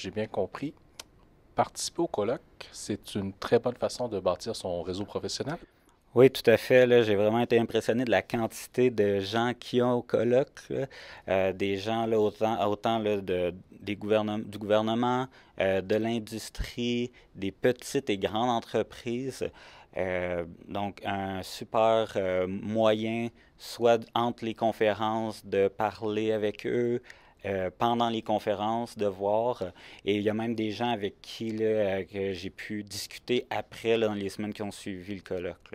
j'ai bien compris. Participer au colloque, c'est une très bonne façon de bâtir son réseau professionnel. Oui, tout à fait. Là, j'ai vraiment été impressionné de la quantité de gens qui ont au colloque, euh, des gens là, autant, autant de, des gouvernements, du gouvernement, euh, de l'industrie, des petites et grandes entreprises. Euh, donc, un super moyen, soit entre les conférences, de parler avec eux, euh, pendant les conférences, de voir. Et il y a même des gens avec qui euh, j'ai pu discuter après, dans les semaines qui ont suivi le colloque.